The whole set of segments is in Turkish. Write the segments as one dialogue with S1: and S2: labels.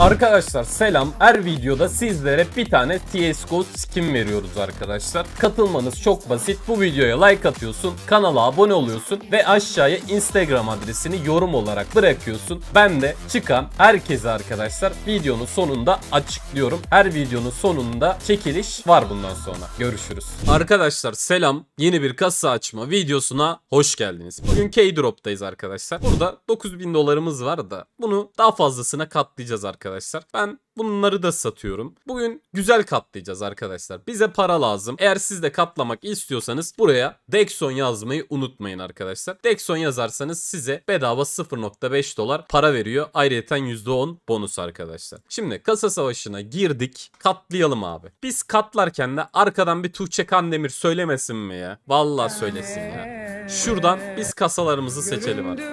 S1: Arkadaşlar selam. Her videoda sizlere bir tane CSGO skin veriyoruz arkadaşlar. Katılmanız çok basit. Bu videoya like atıyorsun, kanala abone oluyorsun ve aşağıya Instagram adresini yorum olarak bırakıyorsun. Ben de çıkan herkese arkadaşlar videonun sonunda açıklıyorum. Her videonun sonunda çekiliş var bundan sonra. Görüşürüz. Arkadaşlar selam. Yeni bir kasa açma videosuna hoş geldiniz. Bugün K-Drop'tayız arkadaşlar. Burada 9000 dolarımız var da bunu daha fazlasına katlayacağız arkadaşlar arkadaşlar. Ben bunları da satıyorum. Bugün güzel katlayacağız arkadaşlar. Bize para lazım. Eğer siz de katlamak istiyorsanız buraya Dexon yazmayı unutmayın arkadaşlar. Dexon yazarsanız size bedava 0.5 dolar para veriyor. Ayrıca %10 bonus arkadaşlar. Şimdi kasa savaşına girdik. Katlayalım abi. Biz katlarken de arkadan bir Tuğçe Kandemir söylemesin mi ya? Vallahi söylesin ya. Şuradan biz kasalarımızı seçelim artık.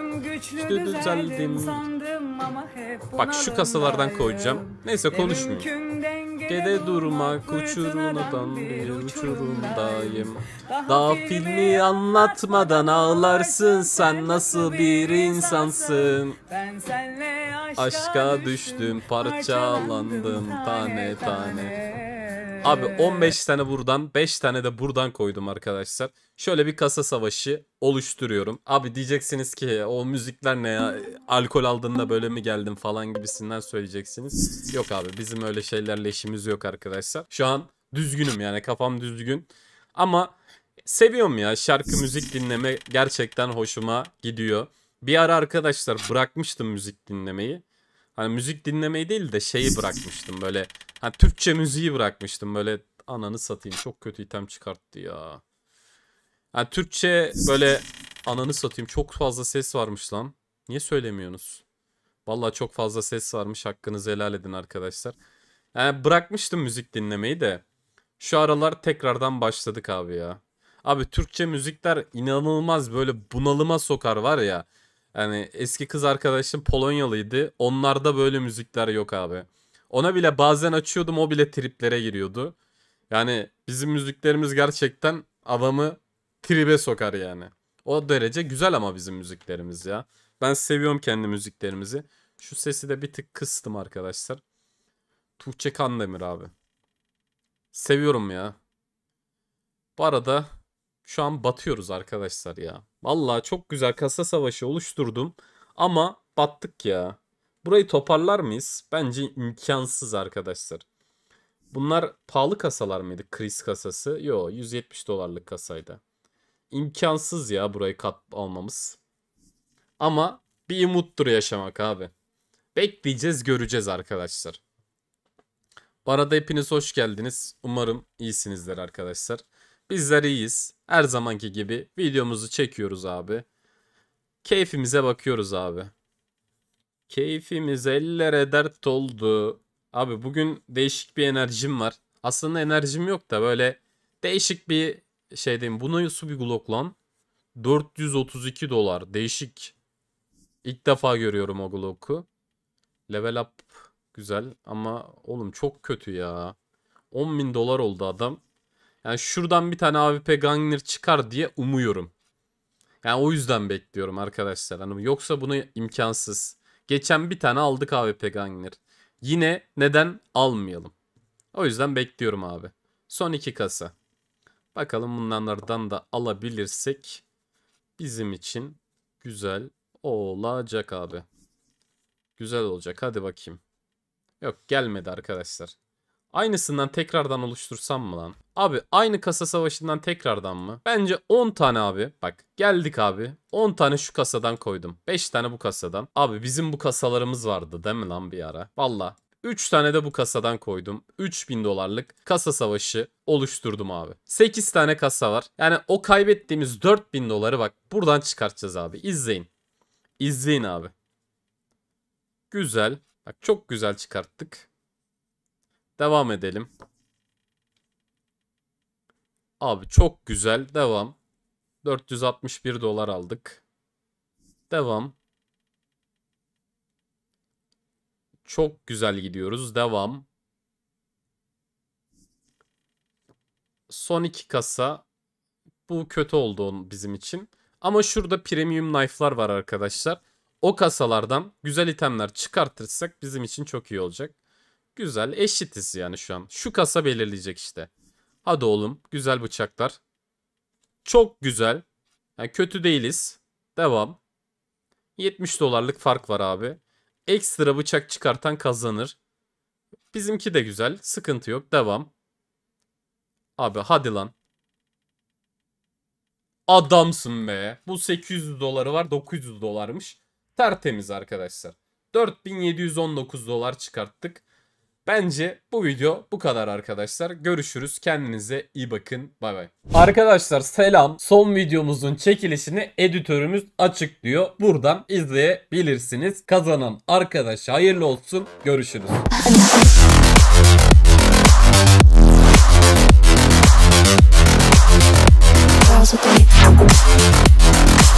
S1: İşte düzeldim. Sandım. Bak şu kasalardan koyacağım. Neyse konuşmayayım. Gede durmak uçurunadan bir uçurumdayım. Daha filmi anlatmadan ağlarsın sen nasıl bir insansın. Aşka düştüm parçalandım tane tane. Abi 15 ee. tane buradan 5 tane de buradan koydum arkadaşlar. Şöyle bir kasa savaşı oluşturuyorum. Abi diyeceksiniz ki o müzikler ne ya alkol aldığında böyle mi geldim falan gibisinden söyleyeceksiniz. Yok abi bizim öyle şeylerle işimiz yok arkadaşlar. Şu an düzgünüm yani kafam düzgün. Ama seviyorum ya şarkı müzik dinleme gerçekten hoşuma gidiyor. Bir ara arkadaşlar bırakmıştım müzik dinlemeyi. Hani müzik dinlemeyi değil de şeyi bırakmıştım böyle. Hani Türkçe müziği bırakmıştım böyle ananı satayım çok kötü item çıkarttı ya. Hani Türkçe böyle ananı satayım çok fazla ses varmış lan. Niye söylemiyorsunuz? Vallahi çok fazla ses varmış hakkınızı helal edin arkadaşlar. Yani bırakmıştım müzik dinlemeyi de. Şu aralar tekrardan başladık abi ya. Abi Türkçe müzikler inanılmaz böyle bunalıma sokar var ya. Yani eski kız arkadaşım Polonyalıydı. Onlarda böyle müzikler yok abi. Ona bile bazen açıyordum o bile triplere giriyordu. Yani bizim müziklerimiz gerçekten adamı tribe sokar yani. O derece güzel ama bizim müziklerimiz ya. Ben seviyorum kendi müziklerimizi. Şu sesi de bir tık kıstım arkadaşlar. Tuğçe Kandemir abi. Seviyorum ya. Bu arada şu an batıyoruz arkadaşlar ya. Vallahi çok güzel kasa savaşı oluşturdum ama battık ya. Burayı toparlar mıyız? Bence imkansız arkadaşlar. Bunlar pahalı kasalar mıydı? Kriz kasası. Yo 170 dolarlık kasaydı. İmkansız ya burayı kat almamız. Ama bir umuttur yaşamak abi. Bekleyeceğiz göreceğiz arkadaşlar. Bu arada hepiniz hoş geldiniz. Umarım iyisinizdir arkadaşlar. Bizler iyiyiz. Her zamanki gibi videomuzu çekiyoruz abi. Keyfimize bakıyoruz abi. Keyfimiz ellere dert oldu. Abi bugün değişik bir enerjim var. Aslında enerjim yok da böyle değişik bir şey diyeyim. Bu nasıl bir Glock lan. 432 dolar. Değişik. İlk defa görüyorum o Glock'u. Level up güzel ama oğlum çok kötü ya. 10.000 dolar oldu adam. Yani şuradan bir tane AWP Gangner çıkar diye umuyorum. Yani o yüzden bekliyorum arkadaşlar. Hani yoksa bunu imkansız. Geçen bir tane aldık AWP Gangner. Yine neden almayalım? O yüzden bekliyorum abi. Son iki kasa. Bakalım bunlardan da alabilirsek bizim için güzel olacak abi. Güzel olacak. Hadi bakayım. Yok gelmedi arkadaşlar. Aynısından tekrardan oluştursam mı lan? Abi aynı kasa savaşından tekrardan mı? Bence 10 tane abi. Bak geldik abi. 10 tane şu kasadan koydum. 5 tane bu kasadan. Abi bizim bu kasalarımız vardı değil mi lan bir ara? Valla 3 tane de bu kasadan koydum. 3000 dolarlık kasa savaşı oluşturdum abi. 8 tane kasa var. Yani o kaybettiğimiz 4000 doları bak buradan çıkartacağız abi. İzleyin. İzleyin abi. Güzel. Bak çok güzel çıkarttık. Devam edelim. Abi çok güzel. Devam. 461 dolar aldık. Devam. Çok güzel gidiyoruz. Devam. Son iki kasa. Bu kötü oldu bizim için. Ama şurada premium knife'lar var arkadaşlar. O kasalardan güzel itemler çıkartırsak bizim için çok iyi olacak. Güzel eşitiz yani şu an. Şu kasa belirleyecek işte. Hadi oğlum güzel bıçaklar. Çok güzel. Yani kötü değiliz. Devam. 70 dolarlık fark var abi. Ekstra bıçak çıkartan kazanır. Bizimki de güzel. Sıkıntı yok. Devam. Abi hadi lan. Adamsın be. Bu 800 doları var 900 dolarmış. Tertemiz arkadaşlar. 4719 dolar çıkarttık. Bence bu video bu kadar arkadaşlar. Görüşürüz. Kendinize iyi bakın. Bay bay. Arkadaşlar selam. Son videomuzun çekilişini editörümüz açıklıyor. Buradan izleyebilirsiniz. Kazanan arkadaş hayırlı olsun. Görüşürüz.